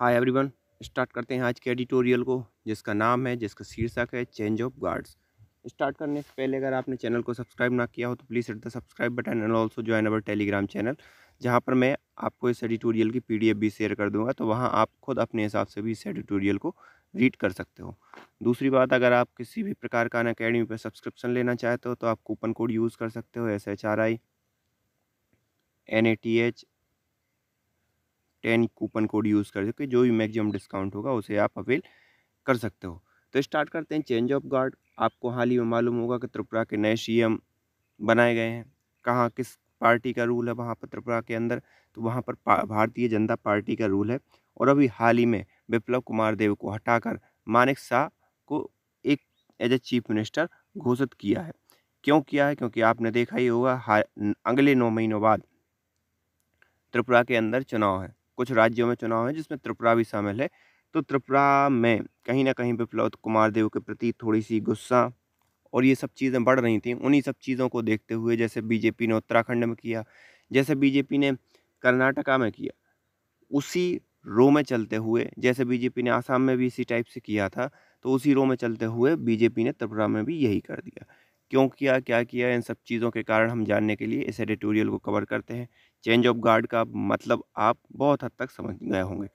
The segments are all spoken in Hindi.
हाय एवरीवन स्टार्ट करते हैं आज के एडिटोरियल को जिसका नाम है जिसका शीर्षक है चेंज ऑफ गार्ड्स स्टार्ट करने से पहले अगर आपने चैनल को सब्सक्राइब ना किया हो तो please hit the subscribe button and also join our Telegram channel जहाँ पर मैं आपको इस एडिटोरियल की पी भी शेयर कर दूंगा तो वहाँ आप खुद अपने हिसाब से भी इस एडिटोरियल को रीड कर सकते हो दूसरी बात अगर आप किसी भी प्रकार का अन अकेडमी पर सब्सक्रिप्शन लेना चाहते हो तो आप कूपन कोड यूज़ कर सकते हो S H R I N A T H ten coupon code use कर सकते जो भी मैक्सिमम डिस्काउंट होगा उसे आप अवेल कर सकते हो तो स्टार्ट करते हैं चेंज ऑफ गार्ड आपको हाल ही में मालूम होगा कि त्रिपुरा के नए सी बनाए गए हैं कहाँ किस पार्टी का रूल है वहाँ पर त्रिपुरा के अंदर तो वहाँ पर भारतीय जनता पार्टी का रूल है और अभी हाल ही में विप्लव कुमार देव को हटाकर मानिक शाह को एक एज ए चीफ मिनिस्टर घोषित किया है क्यों किया है क्योंकि आपने देखा ही होगा अगले नौ महीनों बाद त्रिपुरा के अंदर चुनाव है कुछ राज्यों में चुनाव है जिसमें त्रिपुरा भी शामिल है तो त्रिपुरा में कहीं ना कहीं विप्लव कुमार देव के प्रति थोड़ी सी गुस्सा और ये सब चीज़ें बढ़ रही थी उन्हीं सब चीज़ों को देखते हुए जैसे बीजेपी ने उत्तराखंड में किया जैसे बीजेपी ने कर्नाटका में किया उसी रो में चलते हुए जैसे बीजेपी ने आसाम में भी इसी टाइप से किया था तो उसी रो में चलते हुए बीजेपी ने त्रिपुरा में भी यही कर दिया क्यों किया क्या किया इन सब चीज़ों के कारण हम जानने के लिए इस एडिटोरियल को कवर करते हैं चेंज ऑफ गार्ड का मतलब आप बहुत हद तक समझ गए होंगे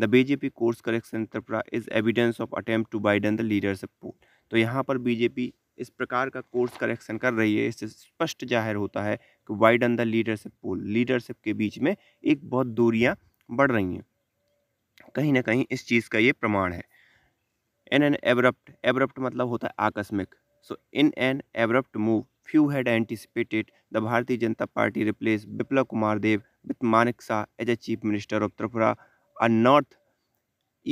the BJP course correction Tripura is evidence of attempt to widen the leadership pool तो यहाँ पर बीजेपी इस प्रकार का कोर्स करेक्शन कर रही है इससे स्पष्ट जाहिर होता है कि widen the leadership pool leadership के बीच में एक बहुत दूरियाँ बढ़ रही हैं कहीं ना कहीं इस चीज़ का ये प्रमाण है एन एन एवरप्ट एवरप्ट मतलब होता है आकस्मिक so in an abrupt move few had anticipated the Bharatiya Janata Party replace Biplab Kumar Deb with Manik Saha as a chief minister of Tripura a north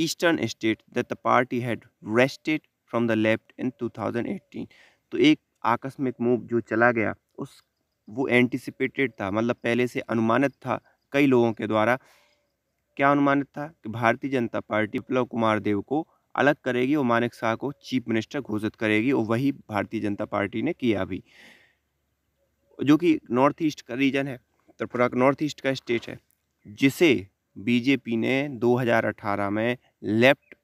eastern state that the party had wrested from the left in two thousand eighteen तो एक आकस्मिक मूव जो चला गया उस वो एंटिसिपेटेड था मतलब पहले से अनुमानित था कई लोगों के द्वारा क्या अनुमानित था कि भारतीय जनता पार्टी विप्लव कुमार देव को अलग करेगी और मानिक शाह को चीफ मिनिस्टर घोषित करेगी और वही भारतीय जनता पार्टी ने किया भी जो कि नॉर्थ ईस्ट का रीजन है त्रिपुरा का नॉर्थ ईस्ट का स्टेट है जिसे बीजेपी ने 2018 में लेफ्ट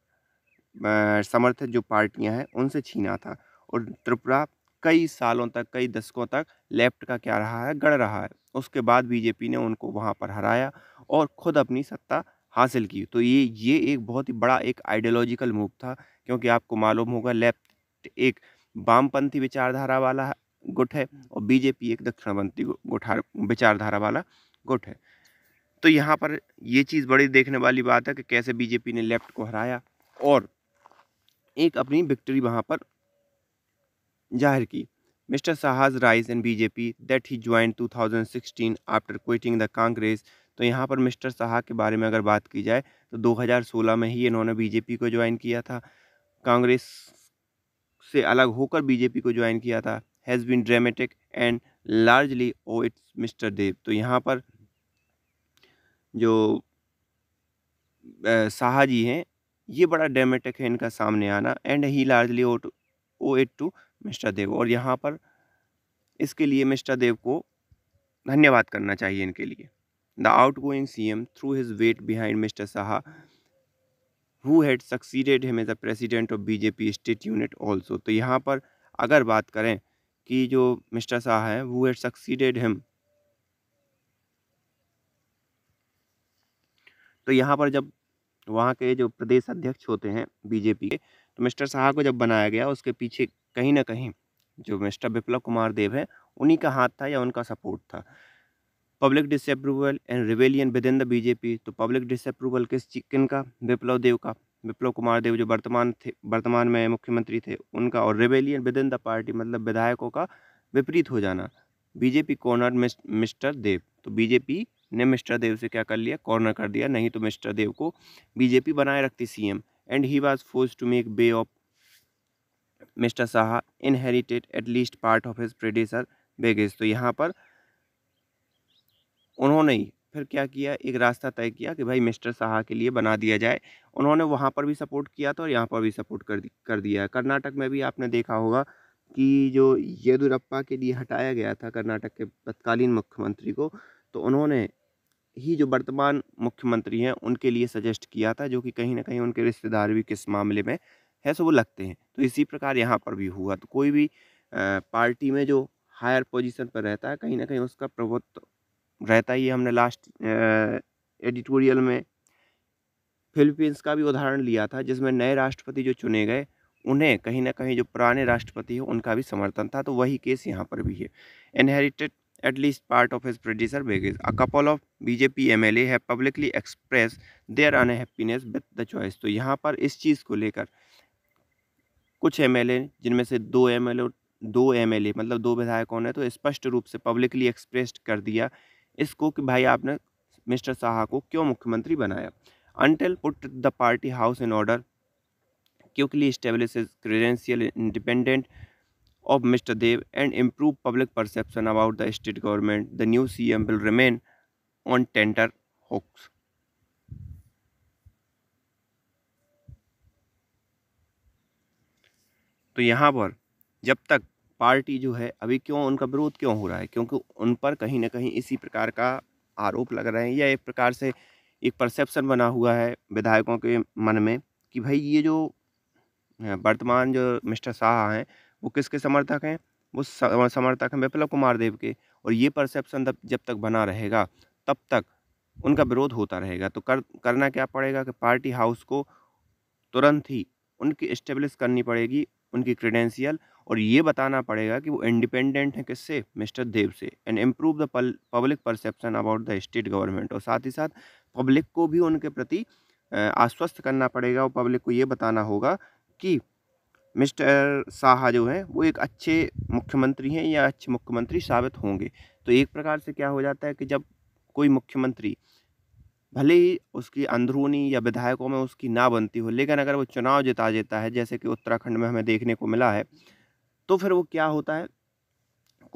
समर्थित जो पार्टियां हैं उनसे छीना था और त्रिपुरा कई सालों तक कई दशकों तक लेफ्ट का क्या रहा है गढ़ रहा है उसके बाद बीजेपी ने उनको वहाँ पर हराया और ख़ुद अपनी सत्ता हासिल की तो ये ये एक बहुत ही बड़ा एक आइडियोलॉजिकल मूव था क्योंकि आपको मालूम होगा लेफ्ट एक वामपंथी विचारधारा वाला गुट है और बीजेपी एक दक्षिणपंथी गुठार विचारधारा वाला गुट है तो यहाँ पर ये चीज़ बड़ी देखने वाली बात है कि कैसे बीजेपी ने लेफ्ट को हराया और एक अपनी विक्ट्री वहाँ पर जाहिर की mister Saha's rise in BJP that he join 2016 after quitting the Congress तो यहाँ पर मिस्टर शाह के बारे में अगर बात की जाए तो 2016 में ही इन्होंने बीजेपी को ज्वाइन किया था कांग्रेस से अलग होकर बीजेपी को ज्वाइन किया था has been dramatic and largely owe its mister Deb तो यहाँ पर जो शाह जी हैं ये बड़ा ड्रामेटिक है इनका सामने आना and he largely owe to owed to mister Deb और यहाँ पर इसके लिए मिस्टर देव को धन्यवाद करना चाहिए इनके लिए the outgoing CM threw his weight behind Mr. Saha, who had succeeded him as a president of BJP state unit also. तो यहाँ पर अगर बात करें कि जो मिस्टर शाह हैं वो हैड सक्सीडेड हिम तो यहाँ पर जब वहाँ के जो प्रदेश अध्यक्ष होते हैं बीजेपी के तो मिस्टर शाह को जब बनाया गया उसके पीछे कहीं ना कहीं जो मिस्टर विप्लव कुमार देव है उन्हीं का हाथ था या उनका सपोर्ट था public disapproval and rebellion within the BJP तो पब्लिक डिसअप्रूवल किस किन का विप्लव देव का विप्लव कुमार देव जो वर्तमान थे वर्तमान में मुख्यमंत्री थे उनका और rebellion within the party मतलब विधायकों का विपरीत हो जाना बीजेपी कॉर्नर मिस्टर देव तो बीजेपी ने मिस्टर देव से क्या कर लिया कॉर्नर कर दिया नहीं तो मिस्टर देव को बीजेपी बनाए रखती CM and he was force to make way of mister Saha inherited at least part of his predecessor baggage तो यहाँ पर उन्होंने ही फिर क्या किया एक रास्ता तय किया कि भाई मिस्टर साहा के लिए बना दिया जाए उन्होंने वहाँ पर भी सपोर्ट किया था और यहाँ पर भी सपोर्ट कर कर दिया है कर्नाटक में भी आपने देखा होगा कि जो येदुरप्पा के लिए हटाया गया था कर्नाटक के तत्कालीन मुख्यमंत्री को तो उन्होंने ही जो वर्तमान मुख्यमंत्री हैं उनके लिए सजेस्ट किया था जो कि कहीं ना कहीं उनके रिश्तेदार भी किस मामले में है सो वो लगते हैं तो इसी प्रकार यहाँ पर भी हुआ तो कोई भी पार्टी में जो हायर पोजीशन पर रहता है कहीं ना कहीं उसका प्रभुत्व रहता ही हमने लास्ट एडिटोरियल में फिलीपींस का भी उदाहरण लिया था जिसमें नए राष्ट्रपति जो चुने गए उन्हें कहीं ना कहीं जो पुराने राष्ट्रपति हैं उनका भी समर्थन था तो वही केस यहाँ पर भी है inherited at least part of of producer baggage baggage. A couple of BJP MLA publicly express their their unhappiness with the choice तो यहाँ पर इस चीज़ को लेकर कुछ एम जिनमें से दो एम दो एम मतलब दो विधायकों ने तो स्पष्ट रूप से पब्लिकली एक्सप्रेस कर दिया इसको कि भाई आपने मिस्टर शाह को क्यों मुख्यमंत्री बनाया until put the party house in order क्योंकि ली credential independent of mister Deb and improve public perception about the state government the new C M will remain on tenterhooks तो यहाँ पर जब तक पार्टी जो है अभी क्यों उनका विरोध क्यों हो रहा है क्योंकि उन पर कहीं ना कहीं इसी प्रकार का आरोप लग रहे हैं या एक प्रकार से एक परसेप्शन बना हुआ है विधायकों के मन में कि भाई ये जो वर्तमान जो मिस्टर शाह हैं वो किसके समर्थक हैं वो समर्थक हैं विप्लव कुमार देव के और ये परसेप्शन जब तक बना रहेगा तब तक उनका विरोध होता रहेगा तो कर करना क्या पड़ेगा कि पार्टी हाउस को तुरंत ही उनकी इस्टेब्लिश करनी पड़ेगी उनकी क्रीडेंशियल और ये बताना पड़ेगा कि वो इंडिपेंडेंट है किससे मिस्टर देव से and improve the public perception about the state government और साथ ही साथ पब्लिक को भी उनके प्रति आश्वस्त करना पड़ेगा और पब्लिक को ये बताना होगा कि मिस्टर शाह जो हैं वो एक अच्छे मुख्यमंत्री हैं या अच्छे मुख्यमंत्री साबित होंगे तो एक प्रकार से क्या हो जाता है कि जब कोई मुख्यमंत्री भले ही उसकी अंदरूनी या विधायकों में उसकी ना बनती हो लेकिन अगर वो चुनाव जिता देता है जैसे कि उत्तराखंड में हमें देखने को मिला है तो फिर वो क्या होता है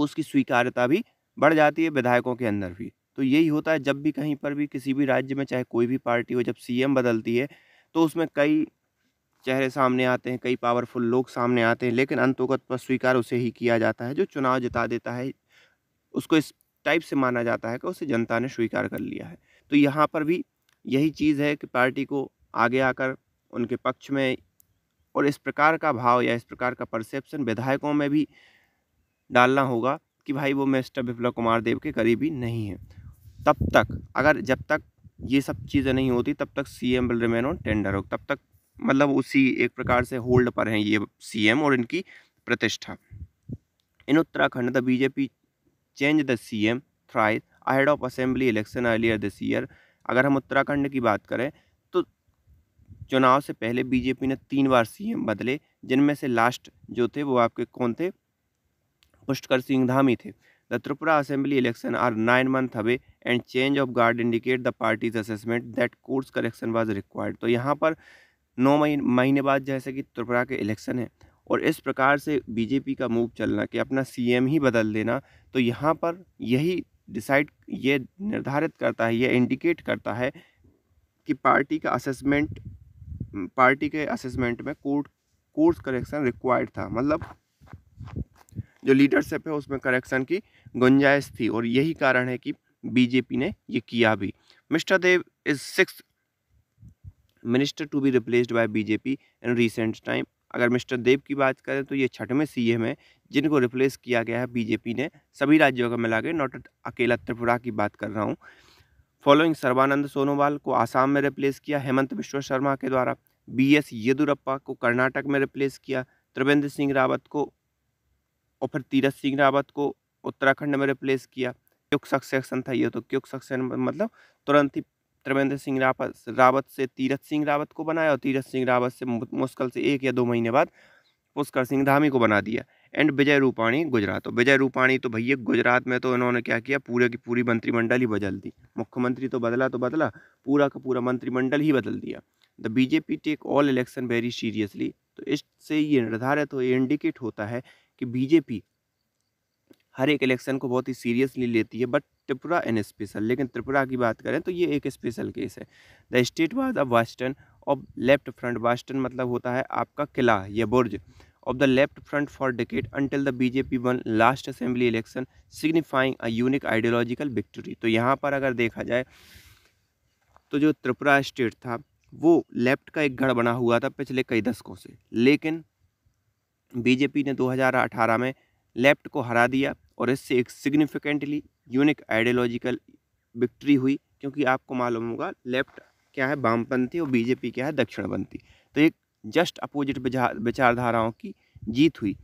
उसकी स्वीकार्यता भी बढ़ जाती है विधायकों के अंदर भी तो यही होता है जब भी कहीं पर भी किसी भी राज्य में चाहे कोई भी पार्टी हो जब सीएम बदलती है तो उसमें कई चेहरे सामने आते हैं कई पावरफुल लोग सामने आते हैं लेकिन अंतोगत पर स्वीकार उसे ही किया जाता है जो चुनाव जिता देता है उसको इस टाइप से माना जाता है कि उसे जनता ने स्वीकार कर लिया है तो यहाँ पर भी यही चीज़ है कि पार्टी को आगे आकर उनके पक्ष में और इस प्रकार का भाव या इस प्रकार का परसेप्शन विधायकों में भी डालना होगा कि भाई वो मिस्टर विप्लव कुमार देव के करीबी नहीं है तब तक अगर जब तक ये सब चीज़ें नहीं होती तब तक C M remain on tender हो तब तक मतलब उसी एक प्रकार से होल्ड पर हैं ये सीएम और इनकी प्रतिष्ठा in Uttarakhand the BJP change the CM thrice ahead of assembly election earlier this year अगर हम उत्तराखंड की बात करें चुनाव से पहले बीजेपी ने तीन बार सीएम बदले जिनमें से लास्ट जो थे वो आपके कौन थे पुष्कर सिंह धामी थे the Tripura assembly election are nine month away and change of guard indicate the party's assessment that course correction was required तो यहाँ पर नौ महीने बाद जैसे कि त्रिपुरा के इलेक्शन है और इस प्रकार से बीजेपी का मूव चलना कि अपना सीएम ही बदल देना तो यहाँ पर यही डिसाइड ये निर्धारित करता है ये इंडिकेट करता है कि पार्टी का असेसमेंट पार्टी के असेसमेंट में कोर्ट कोर्स करेक्शन रिक्वायर्ड था मतलब जो लीडरशिप है उसमें करेक्शन की गुंजाइश थी और यही कारण है कि बीजेपी ने ये किया भी mister Deb is six minister to be replaced by BJP in recent time अगर मिस्टर देव की बात करें तो ये छठवें सीएम है जिनको रिप्लेस किया गया है बीजेपी ने सभी राज्यों का मिला के नॉट अकेला त्रिपुरा की बात कर रहा हूँ फॉलोइंग सर्वानंद सोनोवाल को आसाम में रिप्लेस किया हेमंत विश्व शर्मा के द्वारा बी एस येदुरप्पा को कर्नाटक में रिप्लेस किया त्रिवेंद्र सिंह रावत को और फिर तीरथ सिंह रावत को उत्तराखंड में रिप्लेस किया क्युक सक्सेशन था ये तो क्यों सक्सेशन मतलब तुरंत ही त्रिवेंद्र सिंह रावत रावत से तीरथ सिंह रावत को बनाया और तीरथ सिंह रावत से मुश्किल से एक या दो महीने बाद पुष्कर सिंह धामी को बना दिया एंड विजय रूपाणी गुजरात तो विजय रूपाणी तो भैया गुजरात में तो इन्होंने क्या किया पूरे की पूरी मंत्रिमंडल ही बदल दी मुख्यमंत्री तो बदला तो बदला पूरा का पूरा मंत्रिमंडल ही बदल दिया the BJP take all election very seriously तो इससे ये निर्धारित हो ये इंडिकेट होता है कि बीजेपी हर एक इलेक्शन को बहुत ही सीरियसली लेती है बट त्रिपुरा इन स्पेशल लेकिन त्रिपुरा की बात करें तो ये एक स्पेशल केस है द स्टेट वाज द वास्टन और लेफ्ट फ्रंट वास्टन मतलब होता है आपका किला या बुर्ज of the left front for decade until the BJP won last assembly election signifying a unique ideological victory तो यहाँ पर अगर देखा जाए तो जो त्रिपुरा स्टेट था वो लेफ्ट का एक गढ़ बना हुआ था पिछले कई दशकों से लेकिन बीजेपी ने 2018 में लेफ्ट को हरा दिया और इससे एक सिग्निफिकेंटली यूनिक आइडियोलॉजिकल विक्ट्री हुई क्योंकि आपको मालूम होगा लेफ्ट क्या है वामपंथी और बीजेपी क्या है दक्षिणपंथी तो एक जस्ट अपोजिट विचारधाराओं की जीत हुई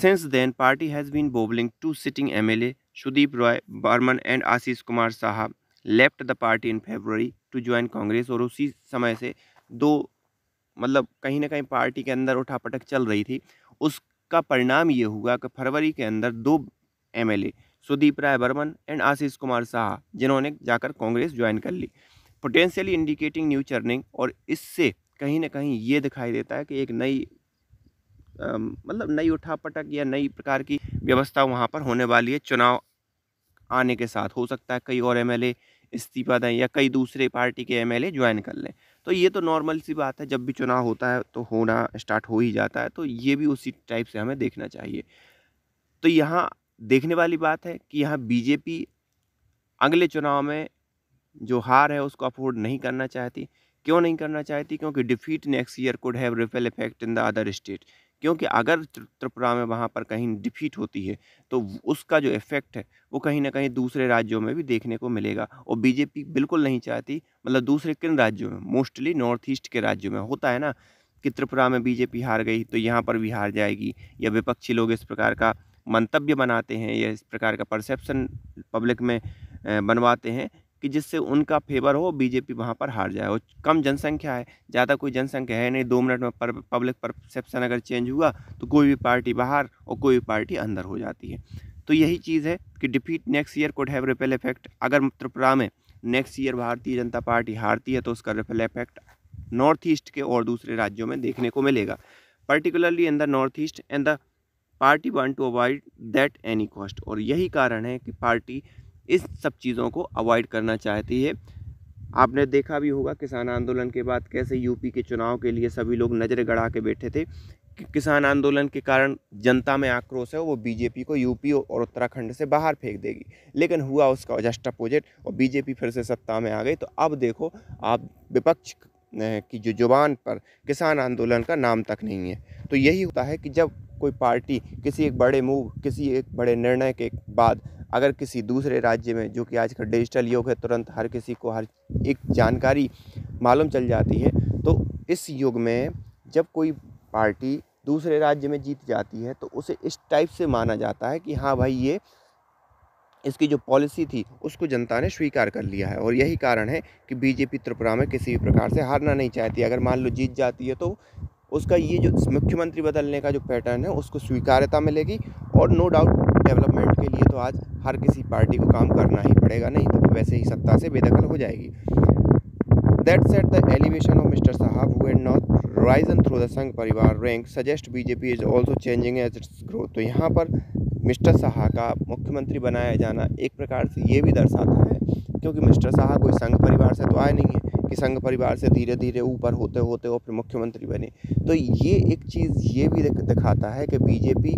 since then party has been wobbling to sitting MLA Sudip Roy Barman and Ashish Kumar Saha left the party in February to join Congress और उसी समय से दो मतलब कहीं ना कहीं पार्टी के अंदर उठापटक चल रही थी उसका परिणाम ये हुआ कि फरवरी के अंदर दो एमएलए सुदीप राय बर्मन एंड आशीष कुमार साहा जिन्होंने जाकर कांग्रेस ज्वाइन कर ली पोटेंशियली इंडिकेटिंग न्यू चर्निंग और इससे कहीं ना कहीं ये दिखाई देता है कि एक नई मतलब नई उठा पटक या नई प्रकार की व्यवस्था वहाँ पर होने वाली है चुनाव आने के साथ हो सकता है कई और एमएलए इस्तीफा दें या कई दूसरे पार्टी के एमएलए ज्वाइन कर लें तो ये तो नॉर्मल सी बात है जब भी चुनाव होता है तो होना स्टार्ट हो ही जाता है तो ये भी उसी टाइप से हमें देखना चाहिए तो यहाँ देखने वाली बात है कि यहाँ बीजेपी अगले चुनाव में जो हार है उसको अफोर्ड नहीं करना चाहती क्यों नहीं करना चाहती क्योंकि defeat next year could have ripple effect in the other state क्योंकि अगर त्रिपुरा में वहाँ पर कहीं डिफीट होती है तो उसका जो इफेक्ट है वो कहीं ना कहीं दूसरे राज्यों में भी देखने को मिलेगा और बीजेपी बिल्कुल नहीं चाहती मतलब दूसरे किन राज्यों में मोस्टली नॉर्थ ईस्ट के राज्यों में होता है ना कि त्रिपुरा में बीजेपी हार गई तो यहाँ पर भी हार जाएगी या विपक्षी लोग इस प्रकार का मंतव्य बनाते हैं या इस प्रकार का परसेप्शन पब्लिक में बनवाते हैं कि जिससे उनका फेवर हो बीजेपी वहाँ पर हार जाए और कम जनसंख्या है ज़्यादा कोई जनसंख्या है नहीं दो मिनट में पर, पब्लिक परसेप्शन अगर चेंज हुआ तो कोई भी पार्टी बाहर और कोई भी पार्टी अंदर हो जाती है तो यही चीज़ है कि defeat next year could have ripple effect अगर त्रिपुरा में नेक्स्ट ईयर भारतीय जनता पार्टी हारती है तो उसका रिपेल इफेक्ट नॉर्थ ईस्ट के और दूसरे राज्यों में देखने को मिलेगा particularly in the north east and the party want to avoid that any cost और यही कारण है कि पार्टी इस सब चीज़ों को अवॉइड करना चाहती है आपने देखा भी होगा किसान आंदोलन के बाद कैसे यूपी के चुनाव के लिए सभी लोग नज़र गड़ा के बैठे थे कि किसान आंदोलन के कारण जनता में आक्रोश है वो बीजेपी को यूपी और उत्तराखंड से बाहर फेंक देगी लेकिन हुआ उसका जस्ट अपोजिट और बीजेपी फिर से सत्ता में आ गई तो अब देखो आप विपक्ष की जो जुबान पर किसान आंदोलन का नाम तक नहीं है तो यही होता है कि जब कोई पार्टी किसी एक बड़े मूव किसी एक बड़े निर्णय के बाद अगर किसी दूसरे राज्य में जो कि आजकल डिजिटल युग है तुरंत हर किसी को हर एक जानकारी मालूम चल जाती है तो इस युग में जब कोई पार्टी दूसरे राज्य में जीत जाती है तो उसे इस टाइप से माना जाता है कि हाँ भाई ये इसकी जो पॉलिसी थी उसको जनता ने स्वीकार कर लिया है और यही कारण है कि बीजेपी त्रिपुरा में किसी भी प्रकार से हारना नहीं चाहती अगर मान लो जीत जाती है तो उसका ये जो मुख्यमंत्री बदलने का जो पैटर्न है उसको स्वीकार्यता मिलेगी और नो डाउट डेवलपमेंट के लिए तो आज हर किसी पार्टी को काम करना ही पड़ेगा नहीं तो वैसे ही सत्ता से बेदखल हो जाएगी that set the elevation of mister Saha who and not risen through the Sangh Parivar rank suggest BJP is also changing as its growth तो यहाँ पर मिस्टर शाह का मुख्यमंत्री बनाया जाना एक प्रकार से ये भी दर्शाता है क्योंकि मिस्टर साहब कोई संघ परिवार से तो आए नहीं है कि संघ परिवार से धीरे धीरे ऊपर होते होते वो फिर मुख्यमंत्री बने तो ये एक चीज़ ये भी दिखाता है कि बीजेपी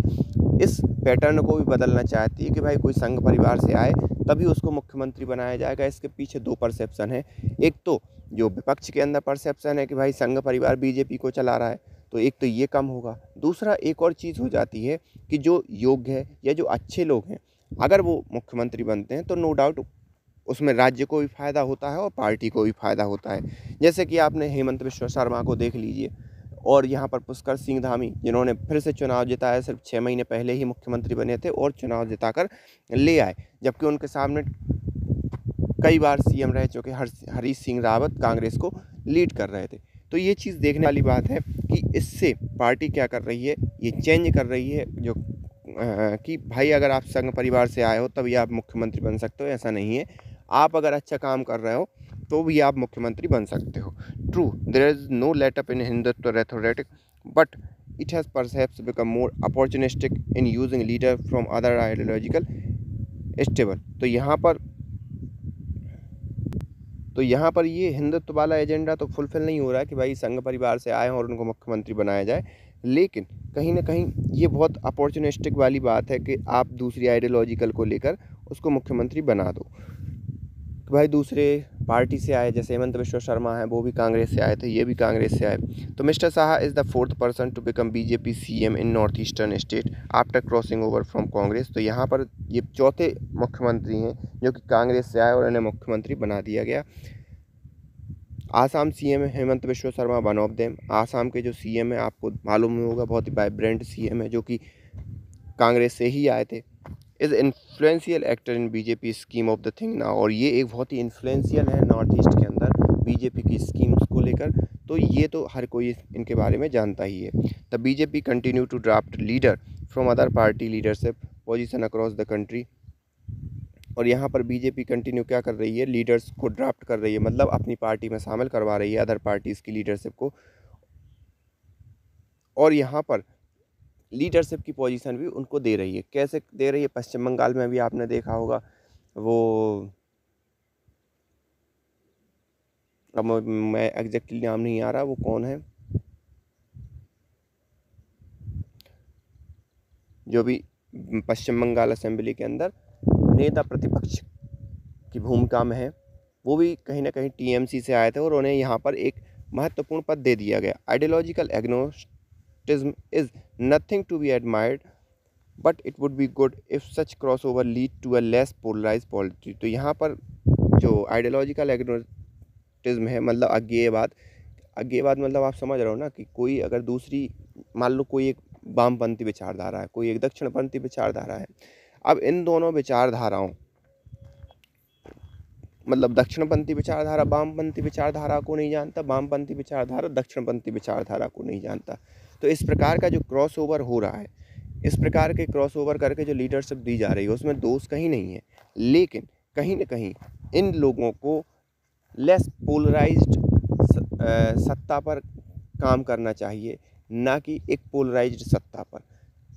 इस पैटर्न को भी बदलना चाहती है कि भाई कोई संघ परिवार से आए तभी उसको मुख्यमंत्री बनाया जाएगा इसके पीछे दो परसेप्शन है एक तो जो विपक्ष के अंदर परसेप्शन है कि भाई संघ परिवार बीजेपी को चला रहा है तो एक तो ये कम होगा दूसरा एक और चीज़ हो जाती है कि जो योग्य है या जो अच्छे लोग हैं अगर वो मुख्यमंत्री बनते हैं तो नो डाउट उसमें राज्य को भी फ़ायदा होता है और पार्टी को भी फ़ायदा होता है जैसे कि आपने हेमंत विश्व शर्मा को देख लीजिए और यहाँ पर पुष्कर सिंह धामी जिन्होंने फिर से चुनाव जिताया सिर्फ छः महीने पहले ही मुख्यमंत्री बने थे और चुनाव जिताकर ले आए जबकि उनके सामने कई बार सीएम रह चुके हर हरीश सिंह रावत कांग्रेस को लीड कर रहे थे तो ये चीज़ देखने वाली बात है कि इससे पार्टी क्या कर रही है ये चेंज कर रही है जो कि भाई अगर आप संघ परिवार से आए हो तभी आप मुख्यमंत्री बन सकते हो ऐसा नहीं है आप अगर अच्छा काम कर रहे हो तो भी आप मुख्यमंत्री बन सकते हो true there is no letup in Hindutva rhetoric but it has perhaps become more opportunistic in using leader from other ideological stable तो यहाँ पर तो यहाँ पर ये हिंदुत्व वाला एजेंडा तो फुलफिल नहीं हो रहा है कि भाई संघ परिवार से आए और उनको मुख्यमंत्री बनाया जाए लेकिन कहीं ना कहीं ये बहुत अपॉर्चुनिस्टिक वाली बात है कि आप दूसरी आइडियोलॉजिकल को लेकर उसको मुख्यमंत्री बना दो भाई दूसरे पार्टी से आए जैसे हेमंत विश्व शर्मा हैं वो भी कांग्रेस से आए थे तो ये भी कांग्रेस से आए तो mister Saha is the fourth person to become BJP CM in north eastern state after crossing over from Congress तो यहाँ पर ये चौथे मुख्यमंत्री हैं जो कि कांग्रेस से आए और इन्हें मुख्यमंत्री बना दिया गया Assam CM Himanta Biswa Sarma one of them Assam के जो सी है आपको मालूम होगा बहुत ही वाइब्रेंट सी है जो कि कांग्रेस से ही आए थे is influential actor in BJP scheme of the thing ना और ये एक बहुत ही इन्फ्लुएंशियल है नॉर्थ ईस्ट के अंदर बीजेपी की स्कीम्स को लेकर तो ये तो हर कोई इनके बारे में जानता ही है the BJP continue to draft leader from other party leadership position across the country और यहाँ पर बीजेपी कंटिन्यू क्या कर रही है लीडर्स को ड्राफ्ट कर रही है मतलब अपनी पार्टी में शामिल करवा रही है अदर पार्टीज़ की लीडरशिप को और यहाँ पर लीडरशिप की पोजीशन भी उनको दे रही है कैसे दे रही है पश्चिम बंगाल में भी आपने देखा होगा वो अब मैं एग्जैक्टली नाम नहीं आ रहा वो कौन है जो भी पश्चिम बंगाल असेंबली के अंदर नेता प्रतिपक्ष की भूमिका में है वो भी कहीं ना कहीं टीएमसी से आए थे और उन्हें यहाँ पर एक महत्वपूर्ण पद दे दिया गया ideological agnosticism is nothing to be admired but it would be good if such cross over lead to a less polarise polity तो यहाँ पर जो आइडियोलॉजिकल एग्नोटिज्म है मतलब अज्ञेयवाद अज्ञेयवाद मतलब आप समझ रहे हो ना कि कोई अगर दूसरी मान लो कोई एक वामपंथी विचारधारा है कोई एक दक्षिणपंथी विचारधारा है अब इन दोनों विचारधाराओं मतलब दक्षिणपंथी विचारधारा वामपंथी विचारधारा को नहीं जानता वामपंथी विचारधारा दक्षिणपंथी विचारधारा को नहीं जानता तो इस प्रकार का जो क्रॉस ओवर हो रहा है इस प्रकार के क्रॉस ओवर करके जो लीडरशिप दी जा रही है उसमें दोष कहीं नहीं है लेकिन कहीं ना कहीं इन लोगों को लेस पोलराइज्ड सत्ता पर काम करना चाहिए ना कि एक पोलराइज्ड सत्ता पर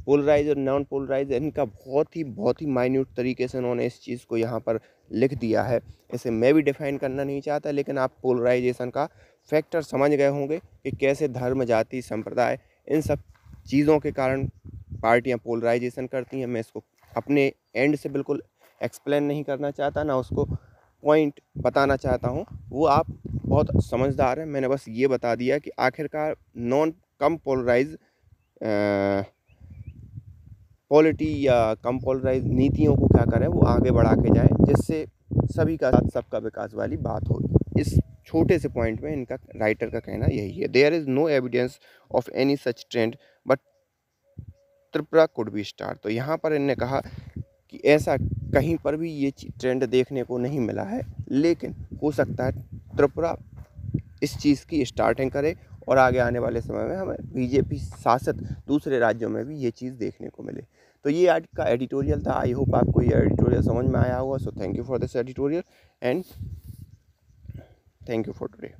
पोलराइज और नॉन पोलराइज इनका बहुत ही बहुत ही माइन्यूट तरीके से उन्होंने इस चीज़ को यहाँ पर लिख दिया है इसे मैं भी डिफाइन करना नहीं चाहता लेकिन आप पोलराइजेशन का फैक्टर समझ गए होंगे कि कैसे धर्म जाति संप्रदाय इन सब चीज़ों के कारण पार्टियाँ पोलराइजेशन करती हैं मैं इसको अपने एंड से बिल्कुल एक्सप्लेन नहीं करना चाहता ना उसको पॉइंट बताना चाहता हूँ वो आप बहुत समझदार हैं मैंने बस ये बता दिया कि आखिरकार नॉन कम पोलराइज पॉलिटी या कम पोलराइज नीतियों को क्या करें वो आगे बढ़ा के जाए जिससे सभी का साथ सबका विकास वाली बात हो इस छोटे से पॉइंट में इनका राइटर का कहना यही है there is no evidence of any such trend but Tripura could be star तो यहाँ पर इनने कहा कि ऐसा कहीं पर भी ये ट्रेंड देखने को नहीं मिला है लेकिन हो सकता है त्रिपुरा इस चीज़ की स्टार्टिंग करे और आगे आने वाले समय में हमें बीजेपी शासित दूसरे राज्यों में भी ये चीज़ देखने को मिले तो ये आज का एडिटोरियल था आई होप आपको ये एडिटोरियल समझ में आया होगा so thank you for this editorial and Thank you for today.